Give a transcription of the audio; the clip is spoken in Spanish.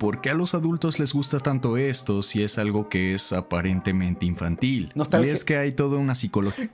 ¿Por qué a los adultos les gusta tanto esto si es algo que es aparentemente infantil? Y es que hay toda una psicología.